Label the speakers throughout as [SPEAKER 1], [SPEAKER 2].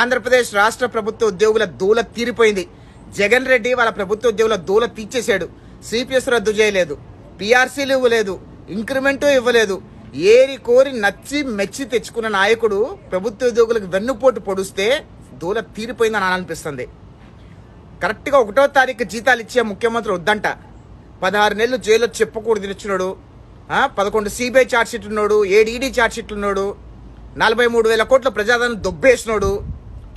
[SPEAKER 1] ఆంధ్రప్రదేశ్ రాష్ట్ర ప్రభుత్వ ఉద్యోగుల దూల తీరిపోయింది జగన్ రెడ్డి వాళ్ళ ప్రభుత్వ ఉద్యోగుల దూల తీర్చేశాడు సిపిఎస్ రద్దు చేయలేదు పిఆర్సీలు ఇవ్వలేదు ఇంక్రిమెంటు ఇవ్వలేదు ఏరి కోరి నచ్చి మెచ్చి తెచ్చుకున్న నాయకుడు ప్రభుత్వ ఉద్యోగులకు వెన్నుపోటు పొడిస్తే దూల తీరిపోయిందని అనిపిస్తుంది కరెక్ట్గా ఒకటో తారీఖు జీతాలు ఇచ్చే ముఖ్యమంత్రి వద్దంట పదహారు నెలలు జైల్లో చెప్పకూడదు ఇచ్చినాడు పదకొండు సిబిఐ షీట్ ఉన్నాడు ఏడు ఈడీ షీట్లు ఉన్నాడు నలభై మూడు వేల కోట్ల ప్రజాధనం దొబ్బేసినాడు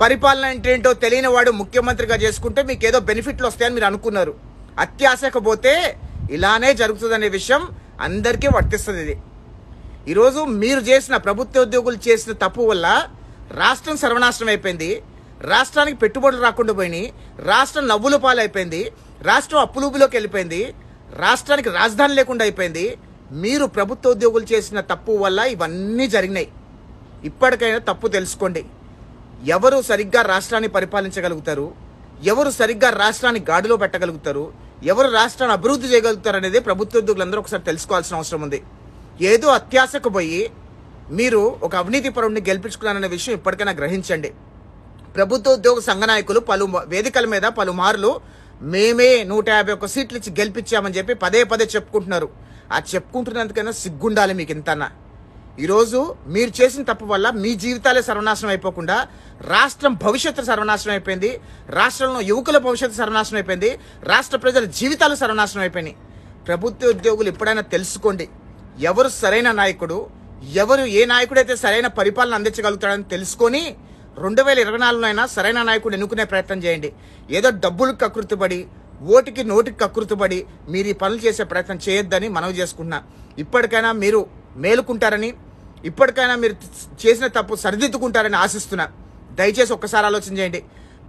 [SPEAKER 1] పరిపాలన అంటే ఏంటో తెలియని వాడు ముఖ్యమంత్రిగా చేసుకుంటే మీకు ఏదో బెనిఫిట్లు వస్తాయని మీరు అనుకున్నారు అత్యాశకపోతే ఇలానే జరుగుతుందనే విషయం అందరికీ వర్తిస్తుంది ఇది ఈరోజు మీరు చేసిన ప్రభుత్వ ఉద్యోగులు చేసిన తప్పు వల్ల రాష్ట్రం సర్వనాశనం అయిపోయింది రాష్ట్రానికి పెట్టుబడులు రాకుండా పోయినాయి రాష్ట్రం నవ్వుల పాలైపోయింది రాష్ట్రం అప్పులూపులోకి వెళ్ళిపోయింది రాష్ట్రానికి రాజధాని లేకుండా అయిపోయింది మీరు ప్రభుత్వ ఉద్యోగులు చేసిన తప్పు వల్ల ఇవన్నీ జరిగినాయి ఇప్పటికైనా తప్పు తెలుసుకోండి ఎవరు సరిగ్గా రాష్ట్రాన్ని పరిపాలించగలుగుతారు ఎవరు సరిగ్గా రాష్ట్రాన్ని గాడిలో పెట్టగలుగుతారు ఎవరు రాష్ట్రాన్ని అభివృద్ధి చేయగలుగుతారు అనేది ఉద్యోగులందరూ ఒకసారి తెలుసుకోవాల్సిన అవసరం ఉంది ఏదో అత్యాశకు పోయి మీరు ఒక అవినీతి పరుణ్ణి గెలిపించుకున్నారనే విషయం ఇప్పటికైనా గ్రహించండి ప్రభుత్వ ఉద్యోగ సంఘ నాయకులు పలు వేదికల మీద పలుమార్లు మేమే నూట యాభై ఒక్క సీట్లు ఇచ్చి గెలిపించామని చెప్పి పదే పదే చెప్పుకుంటున్నారు ఆ చెప్పుకుంటున్నందుకైనా సిగ్గుండాలి మీకు ఇంతన్నా ఈరోజు మీరు చేసిన తప్పు వల్ల మీ జీవితాలే సర్వనాశనం అయిపోకుండా రాష్ట్రం భవిష్యత్తు సర్వనాశనం అయిపోయింది రాష్ట్రంలో యువకుల భవిష్యత్తు సర్వనాశనం అయిపోయింది రాష్ట్ర ప్రజల జీవితాలు సర్వనాశనం అయిపోయినాయి ప్రభుత్వ ఉద్యోగులు ఎప్పుడైనా తెలుసుకోండి ఎవరు సరైన నాయకుడు ఎవరు ఏ నాయకుడైతే సరైన పరిపాలన అందించగలుగుతాడని తెలుసుకొని రెండు వేల ఇరవై నాలుగులో అయినా సరైన నాయకుడు ఎన్నుకునే ప్రయత్నం చేయండి ఏదో డబ్బులకు కకృతపడి ఓటికి నోటికి కకృతపడి మీరు ఈ పనులు చేసే ప్రయత్నం చేయొద్దని మనవి చేసుకుంటున్నా ఇప్పటికైనా మీరు మేలుకుంటారని ఇప్పటికైనా మీరు చేసిన తప్పు సరిదిద్దుకుంటారని ఆశిస్తున్నా దయచేసి ఒక్కసారి ఆలోచన చేయండి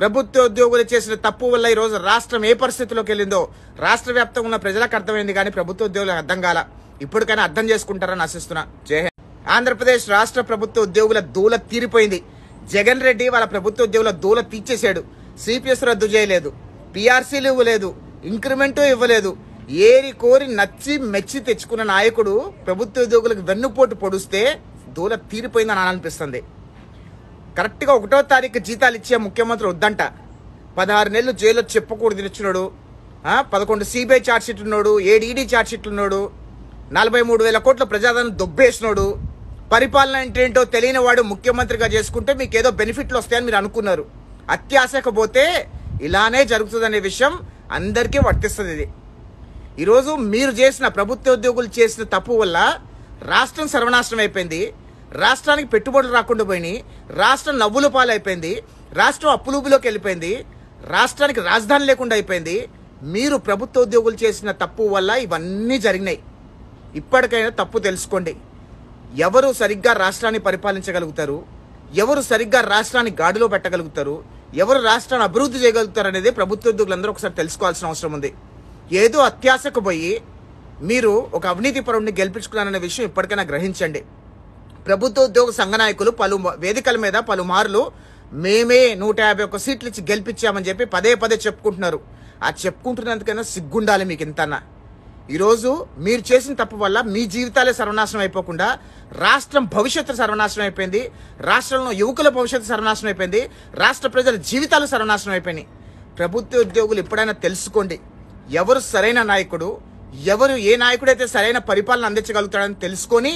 [SPEAKER 1] ప్రభుత్వ ఉద్యోగులు చేసిన తప్పు వల్ల ఈరోజు రాష్ట్రం ఏ పరిస్థితిలోకి వెళ్ళిందో రాష్ట్ర వ్యాప్తంగా ఉన్న ప్రజలకు అర్థమైంది కానీ ప్రభుత్వ ఉద్యోగులకు అర్థం కాల ఇప్పటికైనా అర్థం చేసుకుంటారని ఆశిస్తున్నా జయ ఆంధ్రప్రదేశ్ రాష్ట్ర ప్రభుత్వ ఉద్యోగుల దూల తీరిపోయింది జగన్ రెడ్డి వాళ్ళ ప్రభుత్వ ఉద్యోగుల దూల తీర్చేశాడు సిపిఎస్ రద్దు చేయలేదు పిఆర్సీలు ఇవ్వలేదు ఇంక్రిమెంటు ఇవ్వలేదు ఏరి కోరి నచ్చి మెచ్చి తెచ్చుకున్న నాయకుడు ప్రభుత్వ ఉద్యోగులకు వెన్నుపోటు పొడిస్తే దూల తీరిపోయిందని అనిపిస్తుంది కరెక్ట్గా ఒకటో తారీఖు జీతాలు ఇచ్చే ముఖ్యమంత్రి వద్దంట పదహారు నెలలు జైల్లో చెప్పకూడదు తెచ్చున్నాడు పదకొండు సిబిఐ ఛార్జ్షీట్ ఉన్నాడు ఏడు ఈడీ ఛార్జ్షీట్లు ఉన్నాడు నలభై మూడు వేల కోట్ల ప్రజాదరణ దొబ్బేసినాడు పరిపాలన ఏంటేంటో తెలియని వాడు ముఖ్యమంత్రిగా చేసుకుంటే మీకు ఏదో బెనిఫిట్లు వస్తాయని మీరు అనుకున్నారు అత్యాశకపోతే ఇలానే జరుగుతుందనే విషయం అందరికీ వర్తిస్తుంది ఇది ఈరోజు మీరు చేసిన ప్రభుత్వ ఉద్యోగులు చేసిన తప్పు వల్ల రాష్ట్రం సర్వనాశనం అయిపోయింది రాష్ట్రానికి పెట్టుబడులు రాకుండా పోయినాయి రాష్ట్రం నవ్వుల పాలైపోయింది రాష్ట్రం అప్పులూపులోకి వెళ్ళిపోయింది రాష్ట్రానికి రాజధాని లేకుండా అయిపోయింది మీరు ప్రభుత్వ ఉద్యోగులు చేసిన తప్పు వల్ల ఇవన్నీ జరిగినాయి ఇప్పటికైనా తప్పు తెలుసుకోండి ఎవరు సరిగ్గా రాష్ట్రాన్ని పరిపాలించగలుగుతారు ఎవరు సరిగ్గా రాష్ట్రాన్ని గాడిలో పెట్టగలుగుతారు ఎవరు రాష్ట్రాన్ని అభివృద్ధి చేయగలుగుతారు అనేది ప్రభుత్వ ఉద్యోగులందరూ ఒకసారి తెలుసుకోవాల్సిన అవసరం ఉంది ఏదో అత్యాశకు పోయి మీరు ఒక అవినీతి పరుడిని గెలిపించుకున్నారనే విషయం ఇప్పటికైనా గ్రహించండి ప్రభుత్వ ఉద్యోగ సంఘ నాయకులు పలు వేదికల మీద పలుమార్లు మేమే నూట యాభై ఒక్క సీట్లు ఇచ్చి గెలిపించామని చెప్పి పదే పదే చెప్పుకుంటున్నారు ఆ చెప్పుకుంటున్నందుకైనా సిగ్గుండాలి మీకు ఇంతనా ఈరోజు మీరు చేసిన తప్పు వల్ల మీ జీవితాలే సర్వనాశనం అయిపోకుండా రాష్ట్రం భవిష్యత్తు సర్వనాశనం అయిపోయింది రాష్ట్రంలో యువకుల భవిష్యత్తు సర్వనాశనం అయిపోయింది రాష్ట్ర ప్రజల జీవితాలు సర్వనాశనం అయిపోయినాయి ప్రభుత్వ ఉద్యోగులు ఎప్పుడైనా తెలుసుకోండి ఎవరు సరైన నాయకుడు ఎవరు ఏ నాయకుడైతే సరైన పరిపాలన అందించగలుగుతాడని తెలుసుకొని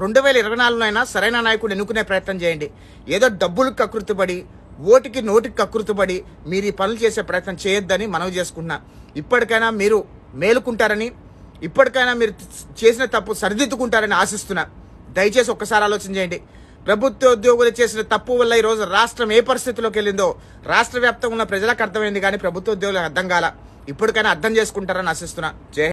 [SPEAKER 1] రెండు వేల ఇరవై నాలుగునైనా సరైన నాయకుడు ఎన్నుకునే ప్రయత్నం చేయండి ఏదో డబ్బులకు కకృతపడి ఓటికి నోటికి కకృతపడి మీరు ఈ పనులు చేసే ప్రయత్నం చేయొద్దని మనవి చేసుకుంటున్నా ఇప్పటికైనా మీరు మేలుకుంటారని ఇప్పటికైనా మీరు చేసిన తప్పు సరిదిద్దుకుంటారని ఆశిస్తున్నా దయచేసి ఒక్కసారి ఆలోచన చేయండి ప్రభుత్వ ఉద్యోగులు చేసిన తప్పు వల్ల ఈరోజు రాష్ట్రం ఏ పరిస్థితిలోకి వెళ్ళిందో రాష్ట్ర వ్యాప్తంగా ఉన్న ప్రజలకు అర్థమైంది కానీ ప్రభుత్వ ఉద్యోగులకు అర్థం కాల ఇప్పటికైనా అర్థం చేసుకుంటారని ఆశిస్తున్నా జై